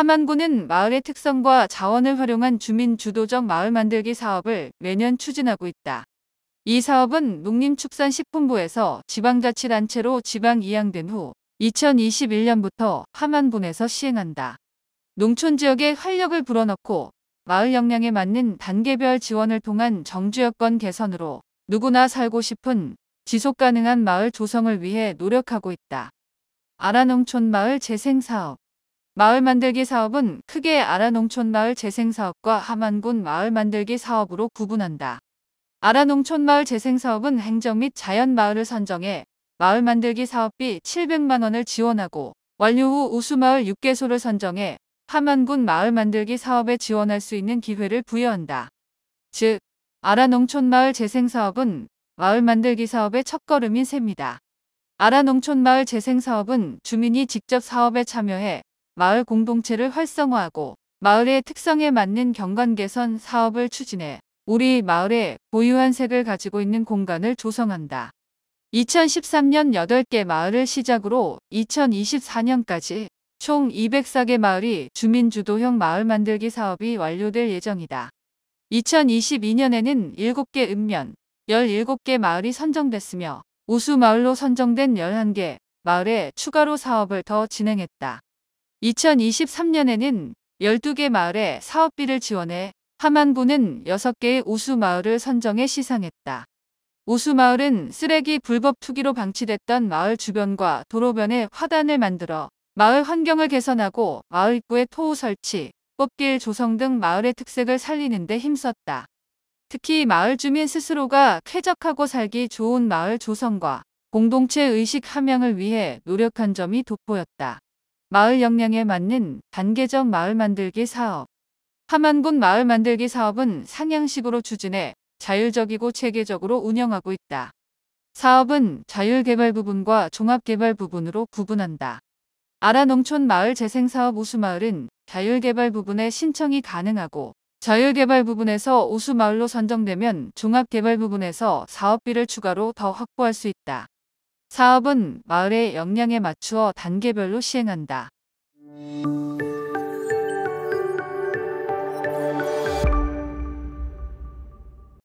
함만군은 마을의 특성과 자원을 활용한 주민 주도적 마을 만들기 사업을 매년 추진하고 있다. 이 사업은 농림축산식품부에서 지방자치단체로 지방 이양된 후 2021년부터 함만군에서 시행한다. 농촌 지역에 활력을 불어넣고 마을 역량에 맞는 단계별 지원을 통한 정주여건 개선으로 누구나 살고 싶은 지속가능한 마을 조성을 위해 노력하고 있다. 아라농촌마을 재생사업 마을 만들기 사업은 크게 아라농촌마을 재생사업과 함안군 마을 만들기 사업으로 구분한다. 아라농촌마을 재생사업은 행정 및 자연마을을 선정해 마을 만들기 사업비 700만원을 지원하고 완료 후 우수마을 6개소를 선정해 함안군 마을 만들기 사업에 지원할 수 있는 기회를 부여한다. 즉, 아라농촌마을 재생사업은 마을 만들기 사업의 첫걸음인 셈이다. 아라농촌마을 재생사업은 주민이 직접 사업에 참여해 마을 공동체를 활성화하고 마을의 특성에 맞는 경관 개선 사업을 추진해 우리 마을의 보유한 색을 가지고 있는 공간을 조성한다. 2013년 8개 마을을 시작으로 2024년까지 총 204개 마을이 주민주도형 마을 만들기 사업이 완료될 예정이다. 2022년에는 7개 읍면, 17개 마을이 선정됐으며 우수마을로 선정된 11개 마을에 추가로 사업을 더 진행했다. 2023년에는 12개 마을에 사업비를 지원해 하만구는 6개의 우수 마을을 선정해 시상했다. 우수 마을은 쓰레기 불법 투기로 방치됐던 마을 주변과 도로변에 화단을 만들어 마을 환경을 개선하고 마을 입구에 토우 설치, 뽑길 조성 등 마을의 특색을 살리는 데 힘썼다. 특히 마을 주민 스스로가 쾌적하고 살기 좋은 마을 조성과 공동체 의식 함양을 위해 노력한 점이 돋보였다. 마을 역량에 맞는 단계적 마을 만들기 사업 하만군 마을 만들기 사업은 상향식으로 추진해 자율적이고 체계적으로 운영하고 있다. 사업은 자율개발 부분과 종합개발 부분으로 구분한다. 아라농촌 마을 재생사업 우수마을은 자율개발 부분에 신청이 가능하고 자율개발 부분에서 우수마을로 선정되면 종합개발 부분에서 사업비를 추가로 더 확보할 수 있다. 사업은 마을의 역량에 맞추어 단계별로 시행한다.